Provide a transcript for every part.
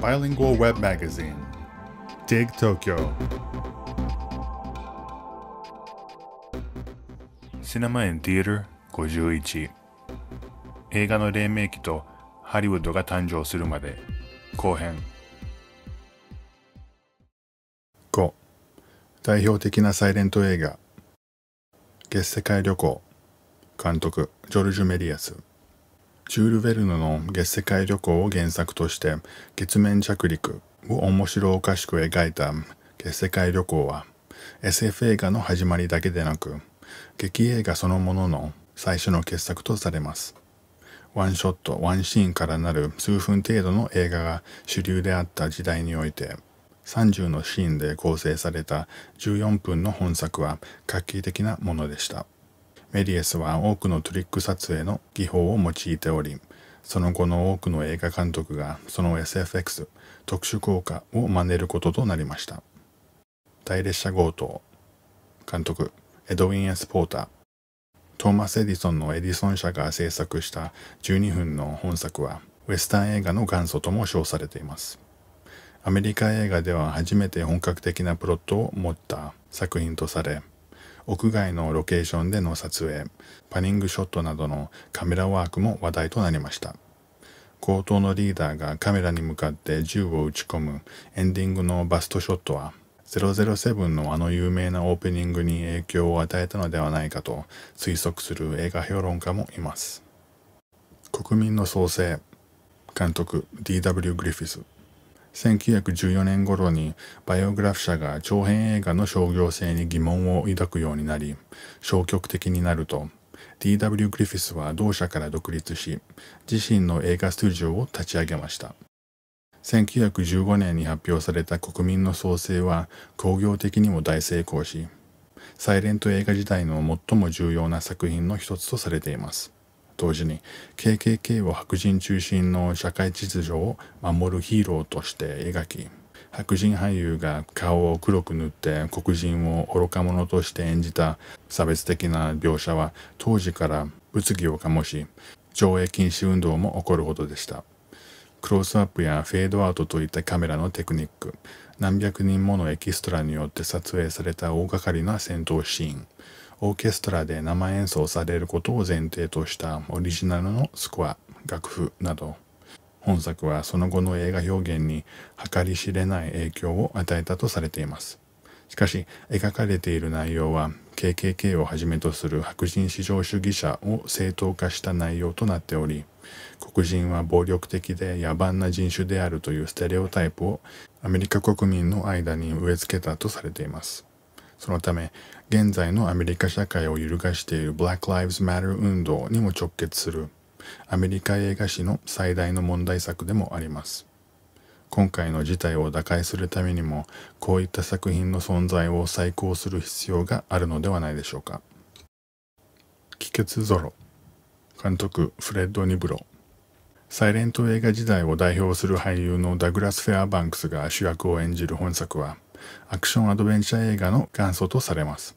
bilingual web magazine, Dig Tokyo. Cinema and Theater 51映画の黎明期とハリウッドが誕生するまで後編5代表的なサイレント映画「月世界旅行」監督ジョルジュ・メリアスジュール・ヴェルヌの「月世界旅行」を原作として月面着陸を面白おかしく描いた「月世界旅行」は SF 映画の始まりだけでなく劇映画そのものの最初の傑作とされますワンショットワンシーンからなる数分程度の映画が主流であった時代において30のシーンで構成された14分の本作は画期的なものでした。メディエスは多くのトリック撮影の技法を用いておりその後の多くの映画監督がその SFX 特殊効果を真似ることとなりました大列車強盗監督エドウィン・エス・ポータートーマス・エディソンのエディソン社が制作した12分の本作はウェスタン映画の元祖とも称されていますアメリカ映画では初めて本格的なプロットを持った作品とされ屋外のロケーションでの撮影パニングショットなどのカメラワークも話題となりました強盗のリーダーがカメラに向かって銃を撃ち込むエンディングのバストショットは007のあの有名なオープニングに影響を与えたのではないかと推測する映画評論家もいます国民の創生監督 D.W. グリフィス1914年頃にバイオグラフ社が長編映画の商業性に疑問を抱くようになり消極的になると D.W. グリフィスは同社から独立し自身の映画スタジオを立ち上げました1915年に発表された「国民の創生」は工業的にも大成功しサイレント映画時代の最も重要な作品の一つとされています同時に KKK を白人中心の社会秩序を守るヒーローとして描き白人俳優が顔を黒く塗って黒人を愚か者として演じた差別的な描写は当時から物議を醸し上映禁止運動も起こるほどでしたクロースアップやフェードアウトといったカメラのテクニック何百人ものエキストラによって撮影された大掛かりな戦闘シーンオーケストラで生演奏されることを前提としたオリジナルのスコア楽譜など本作はその後の映画表現に計り知れない影響を与えたとされていますしかし描かれている内容は KKK をはじめとする白人至上主義者を正当化した内容となっており黒人は暴力的で野蛮な人種であるというステレオタイプをアメリカ国民の間に植え付けたとされていますそのため現在のアメリカ社会を揺るがしている Black Lives Matter 運動にも直結するアメリカ映画史の最大の問題作でもあります今回の事態を打開するためにもこういった作品の存在を再考する必要があるのではないでしょうか帰結ゾロ監督フレッド・ニブロサイレント映画時代を代表する俳優のダグラス・フェアバンクスが主役を演じる本作はアクションアドベンチャー映画の元祖とされます。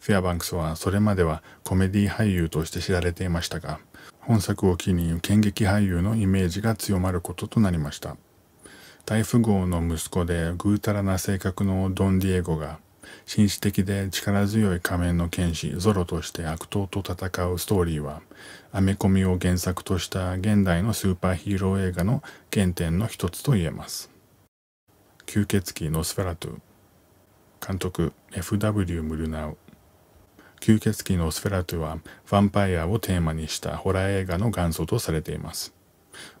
フェアバンクスはそれまではコメディ俳優として知られていましたが、本作を機に剣劇俳優のイメージが強まることとなりました。大富豪の息子でぐうたらな性格のドン・ディエゴが、紳士的で力強い仮面の剣士ゾロとして悪党と戦うストーリーは、アメコミを原作とした現代のスーパーヒーロー映画の原点の一つと言えます。吸血鬼ノスフェラトゥ監督 F.W. ムルナウ吸血鬼ノスフェラトゥはヴァンパイアをテーマにしたホラー映画の元祖とされています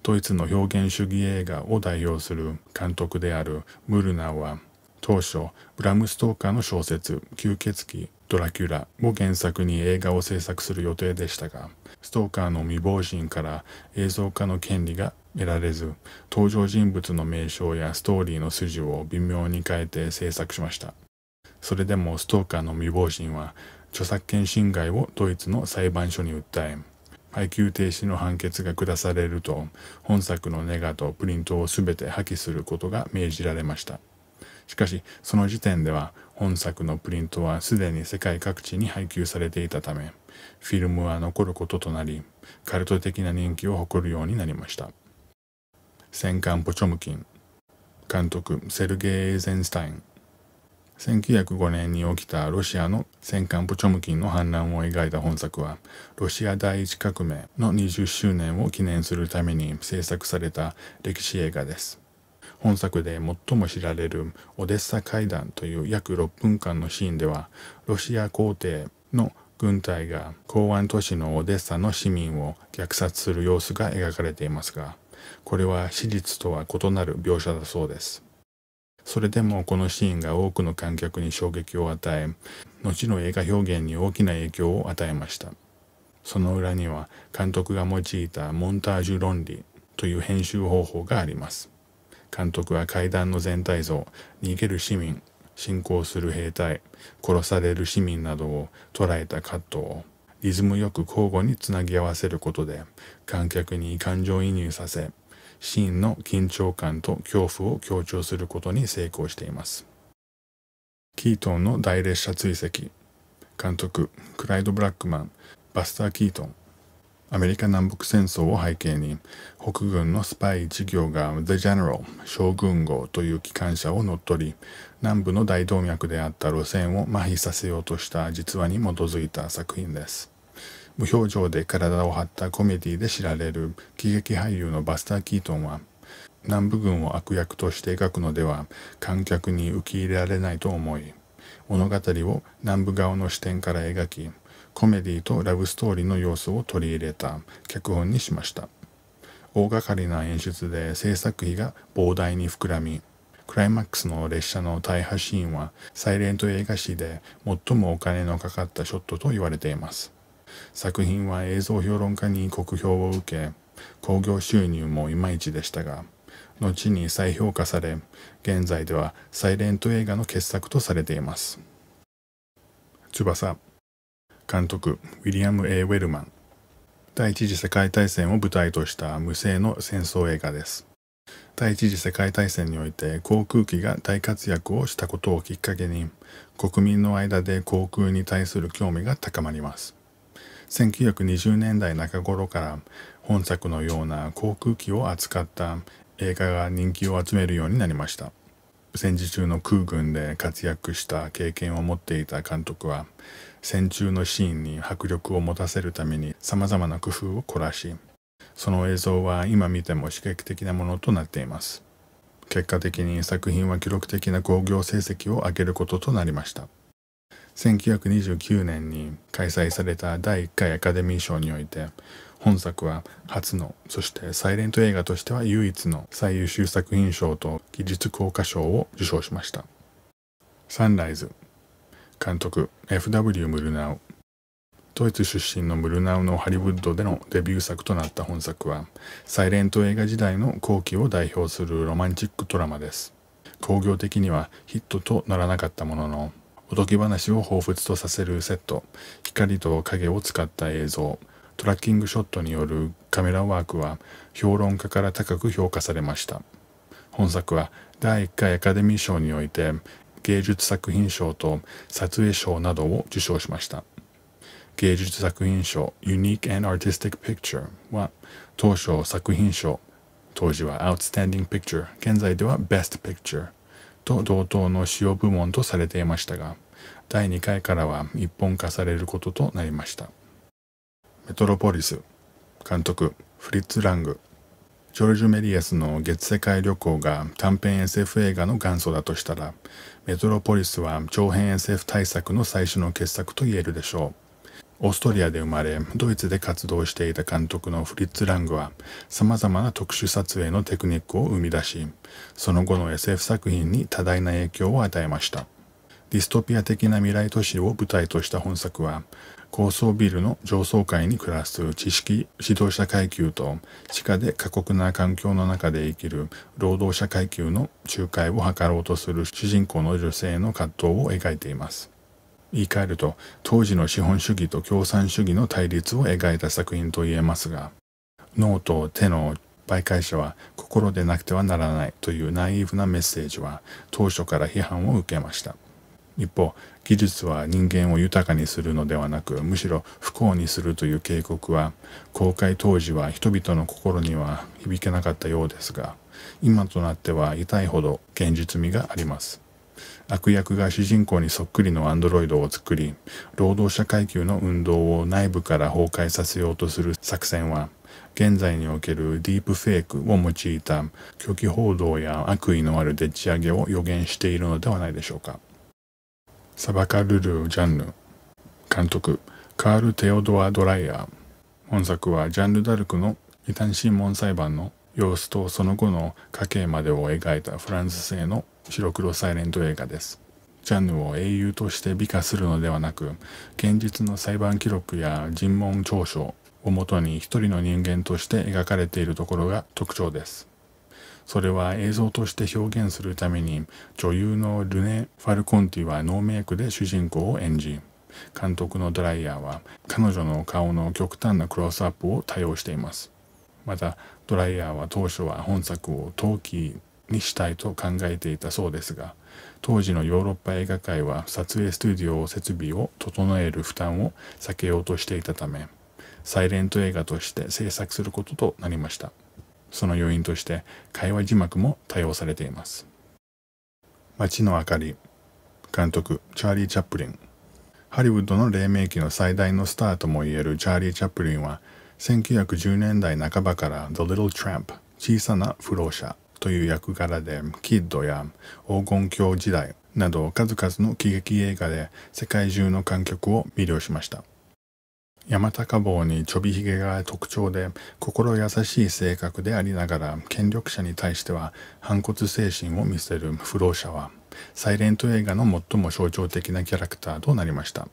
ドイツの表現主義映画を代表する監督であるムルナウは当初ブラム・ストーカーの小説「吸血鬼ドラキュラ」を原作に映画を制作する予定でしたがストーカーの未亡人から映像化の権利が得られず登場人物の名称やストーリーの筋を微妙に変えて制作しましたそれでもストーカーの未亡人は著作権侵害をドイツの裁判所に訴え配給停止の判決が下されると本作のネガとプリントを全て破棄することが命じられましたしかしその時点では本作のプリントはすでに世界各地に配給されていたためフィルムは残ることとなりカルト的な人気を誇るようになりました戦艦ポチョムキン監督セルゲイ・ゼンスタイン1905年に起きたロシアの戦艦ポチョムキンの反乱を描いた本作はロシア第一革命の20周年を記念するために制作された歴史映画です本作で最も知られるオデッサ会談という約6分間のシーンではロシア皇帝の軍隊が港湾都市のオデッサの市民を虐殺する様子が描かれていますがこれは史実とは異なる描写だそうですそれでもこのシーンが多くの観客に衝撃を与え後の映画表現に大きな影響を与えましたその裏には監督が用いたモンタージュ論理という編集方法があります監督は階段の全体像逃げる市民侵攻する兵隊殺される市民などを捉えたカットをリズムよく交互につなぎ合わせることで観客に感情移入させシーンの緊張感と恐怖を強調することに成功していますキートンの大列車追跡監督クライド・ブラックマンバスター・キートンアメリカ南北戦争を背景に北軍のスパイ事業が The General 将軍号という機関車を乗っ取り南部の大動脈であった路線を麻痺させようとした実話に基づいた作品です無表情で体を張ったコメディで知られる喜劇俳優のバスター・キートンは南部軍を悪役として描くのでは観客に受け入れられないと思い物語を南部側の視点から描きコメディとラブストーリーの要素を取り入れた脚本にしました大掛かりな演出で制作費が膨大に膨らみクライマックスの列車の大破シーンはサイレント映画史で最もお金のかかったショットと言われています作品は映像評論家に酷評を受け興行収入もいまいちでしたが後に再評価され現在ではサイレント映画の傑作とされています翼監督ウィリアム・ A・ ウェルマン第一次世界大戦を舞台とした無声の戦争映画です第一次世界大戦において航空機が大活躍をしたことをきっかけに国民の間で航空に対する興味が高まります1920年代中頃から本作のような航空機を扱った映画が人気を集めるようになりました戦時中の空軍で活躍した経験を持っていた監督は戦中のシーンに迫力を持たせるためにさまざまな工夫を凝らしその映像は今見ても刺激的なものとなっています結果的に作品は記録的な興行成績を上げることとなりました1929年に開催された第1回アカデミー賞において本作は初のそしてサイレント映画としては唯一の最優秀作品賞と技術効果賞を受賞しましたサンライズ監督 F.W. ムルナウドイツ出身のムルナウのハリウッドでのデビュー作となった本作は、サイレント映画時代の後期を代表するロマンチックドラマです。興行的にはヒットとならなかったものの、おとぎ話を彷彿とさせるセット、光と影を使った映像、トラッキングショットによるカメラワークは評論家から高く評価されました。本作は第1回アカデミー賞において芸術作品賞と撮影賞などを受賞しました。芸術作品賞 Unique and Artistic Picture は当初作品賞当時は Outstanding Picture 現在では Best Picture と同等の主要部門とされていましたが第2回からは一本化されることとなりましたメトロポリス監督フリッツ・ラングジョルジュ・メリアスの月世界旅行が短編 SF 映画の元祖だとしたらメトロポリスは長編 SF 大作の最初の傑作と言えるでしょうオーストリアで生まれドイツで活動していた監督のフリッツ・ラングはさまざまな特殊撮影のテクニックを生み出しその後の SF 作品に多大な影響を与えましたディストピア的な未来都市を舞台とした本作は高層ビルの上層階に暮らす知識指導者階級と地下で過酷な環境の中で生きる労働者階級の仲介を図ろうとする主人公の女性の葛藤を描いています言い換えると当時の資本主義と共産主義の対立を描いた作品といえますが脳と手の媒介者は心でなくてはならないというナイーブなメッセージは当初から批判を受けました一方技術は人間を豊かにするのではなくむしろ不幸にするという警告は公開当時は人々の心には響けなかったようですが今となっては痛いほど現実味があります悪役が主人公にそっくりのアンドロイドを作り、労働者階級の運動を内部から崩壊させようとする作戦は、現在におけるディープフェイクを用いた虚偽報道や悪意のあるでっち上げを予言しているのではないでしょうか。サバカルル・ジャンヌ監督カール・テオドア・ドライヤー本作はジャンヌ・ダルクの異端審問裁判の様子とその後の家系までを描いたフランス製の白黒サイレント映画です。ジャンヌを英雄として美化するのではなく現実の裁判記録や尋問調書をもとに一人の人間として描かれているところが特徴ですそれは映像として表現するために女優のルネ・ファルコンティはノーメイクで主人公を演じ監督のドライヤーは彼女の顔の極端なクロスアップを多用していますまたドライヤーは当初は本作を陶器にしたいと考えていたそうですが当時のヨーロッパ映画界は撮影スタジオ設備を整える負担を避けようとしていたためサイレント映画として制作することとなりましたその要因として会話字幕も多用されています街の明かり監督チャーリー・チャップリンハリウッドの黎明期の最大のスターともいえるチャーリー・チャップリンは1910年代半ばから The Little Tramp 小さな不老者という役柄でキッドや黄金鏡時代など数々の喜劇映画で世界中の観客を魅了しました山高坊にちょびひげが特徴で心優しい性格でありながら権力者に対しては反骨精神を見せる不老者はサイレント映画の最も象徴的なキャラクターとなりました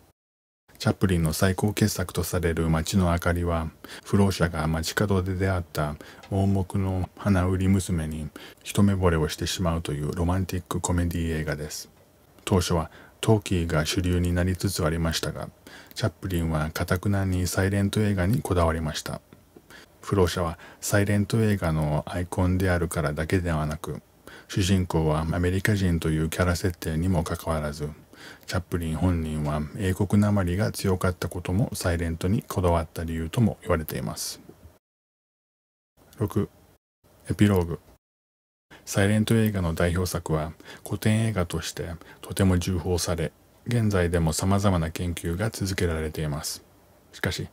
チャップリンの最高傑作とされる街の明かりは、不老者が街角で出会った盲目の花売り娘に一目惚れをしてしまうというロマンティックコメディ映画です。当初はトーキーが主流になりつつありましたが、チャップリンはかたくなにサイレント映画にこだわりました。不老者はサイレント映画のアイコンであるからだけではなく、主人公はアメリカ人というキャラ設定にもかかわらず、チャップリン本人は英国なまりが強かったこともサイレントにこだわった理由とも言われています6エピローグサイレント映画の代表作は古典映画としてとても重宝され現在でも様々な研究が続けられていますしかし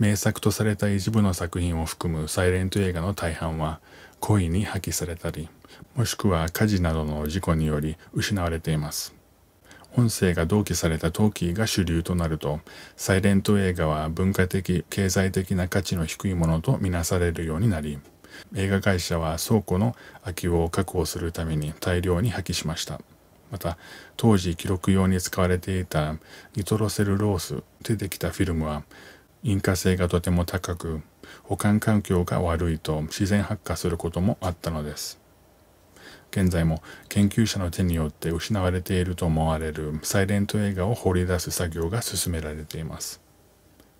名作とされた一部の作品を含むサイレント映画の大半は故意に破棄されたりもしくは火事などの事故により失われています音声が同期されたトーキーが主流となると、サイレント映画は文化的、経済的な価値の低いものとみなされるようになり、映画会社は倉庫の空きを確保するために大量に破棄しました。また当時記録用に使われていたニトロセルロースでできたフィルムは引火性がとても高く保管環境が悪いと自然発火することもあったのです現在も研究者の手によって失われていると思われるサイレント映画を掘り出す作業が進められています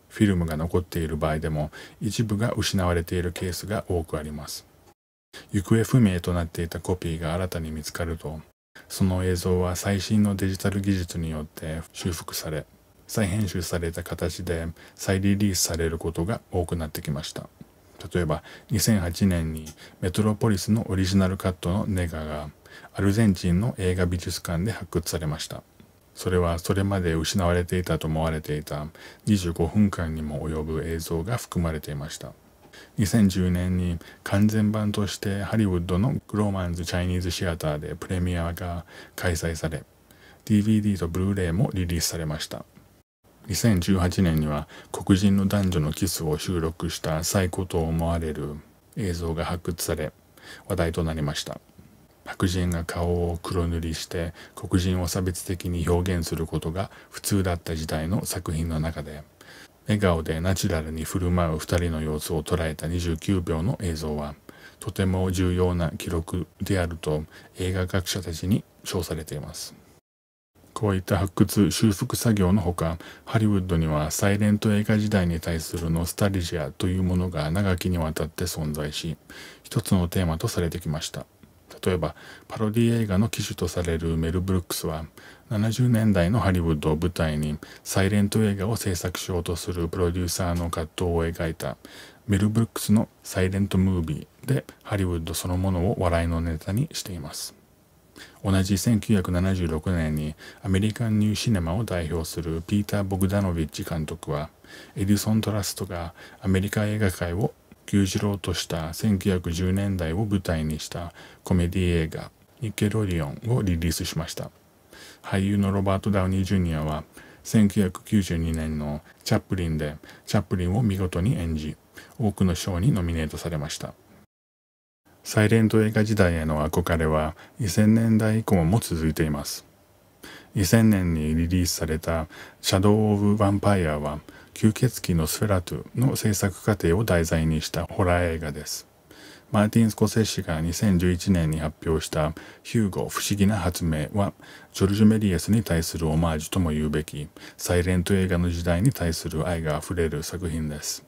フィルムが残っている場合でも一部が失われているケースが多くあります行方不明となっていたコピーが新たに見つかるとその映像は最新のデジタル技術によって修復され再編集された形で再リリースされることが多くなってきました例えば2008年にメトロポリスのオリジナルカットのネガがアルゼンチンの映画美術館で発掘されましたそれはそれまで失われていたと思われていた25分間にも及ぶ映像が含まれていました2010年に完全版としてハリウッドのグローマンズ・チャイニーズ・シアターでプレミアが開催され DVD とブルーレイもリリースされました2018年には黒人の男女のキスを収録した最古と思われる映像が発掘され話題となりました白人が顔を黒塗りして黒人を差別的に表現することが普通だった時代の作品の中で笑顔でナチュラルに振る舞う2人の様子を捉えた29秒の映像はとても重要な記録であると映画学者たちに称されていますこういった発掘修復作業のほかハリウッドにはサイレント映画時代に対するノスタルジアというものが長きにわたって存在し一つのテーマとされてきました例えばパロディ映画の機種とされるメル・ブルックスは70年代のハリウッドを舞台にサイレント映画を制作しようとするプロデューサーの葛藤を描いたメル・ブルックスの「サイレント・ムービー」でハリウッドそのものを笑いのネタにしています。同じ1976年にアメリカンニューシネマを代表するピーター・ボグダノビッチ監督はエディソン・トラストがアメリカ映画界を牛耳ろうとした1910年代を舞台にしたコメディ映画「ニケロリオン」をリリースしました俳優のロバート・ダウニー・ジュニアは1992年の「チャップリン」でチャップリンを見事に演じ多くの賞にノミネートされましたサイレント映画時代への憧れは2000年代以降も続いています2000年にリリースされた「シャドウ・オブ・ヴァンパイア」は吸血鬼のスフェラトゥの制作過程を題材にしたホラー映画ですマーティン・スコセッシが2011年に発表した「ヒューゴ不思議な発明」はジョルジュ・メリエスに対するオマージュとも言うべきサイレント映画の時代に対する愛があふれる作品です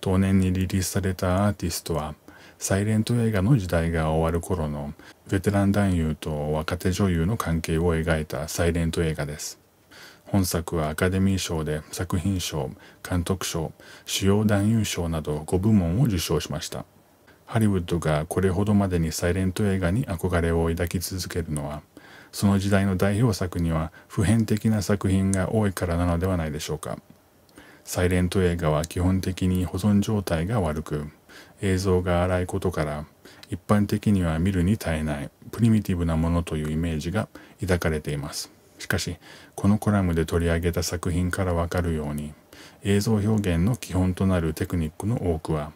当年にリリースされたアーティストはサイレント映画の時代が終わる頃のベテラン男優と若手女優の関係を描いたサイレント映画です本作はアカデミー賞で作品賞監督賞主要男優賞など5部門を受賞しましたハリウッドがこれほどまでにサイレント映画に憧れを抱き続けるのはその時代の代表作には普遍的な作品が多いからなのではないでしょうかサイレント映画は基本的に保存状態が悪く映像が荒いことから一般的には見るに耐えないプリミティブなものというイメージが抱かれていますしかしこのコラムで取り上げた作品からわかるように映像表現の基本となるテクニックの多くは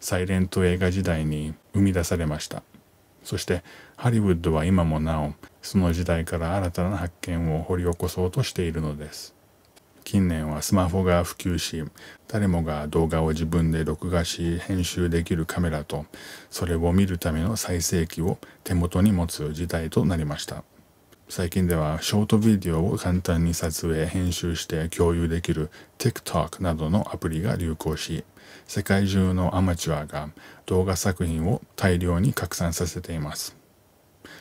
サイレント映画時代に生み出されましたそしてハリウッドは今もなおその時代から新たな発見を掘り起こそうとしているのです近年はスマホが普及し誰もが動画を自分で録画し編集できるカメラとそれを見るための再生機を手元に持つ事態となりました最近ではショートビデオを簡単に撮影編集して共有できる TikTok などのアプリが流行し世界中のアマチュアが動画作品を大量に拡散させています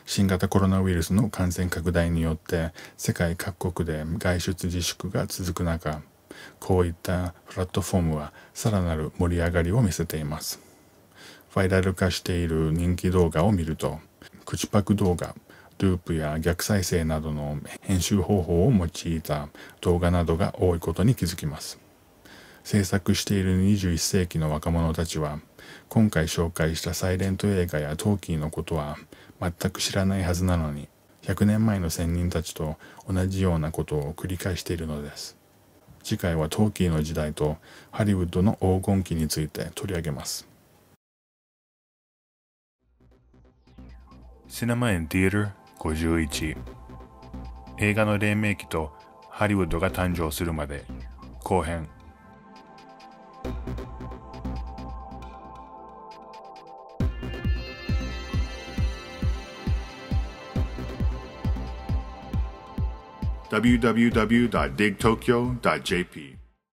新型コロナウイルスの感染拡大によって世界各国で外出自粛が続く中こういったプラットフォームはさらなる盛り上がりを見せていますバイラル化している人気動画を見ると口パク動画ループや逆再生などの編集方法を用いた動画などが多いことに気づきます制作している21世紀の若者たちは今回紹介したサイレント映画やトーキーのことは全く知らないはずなのに100年前の先人たちと同じようなことを繰り返しているのです次回はトーキーの時代とハリウッドの黄金期について取り上げますシナマエンィール51映画の黎明期とハリウッドが誕生するまで後編 www.digtokyo.jp.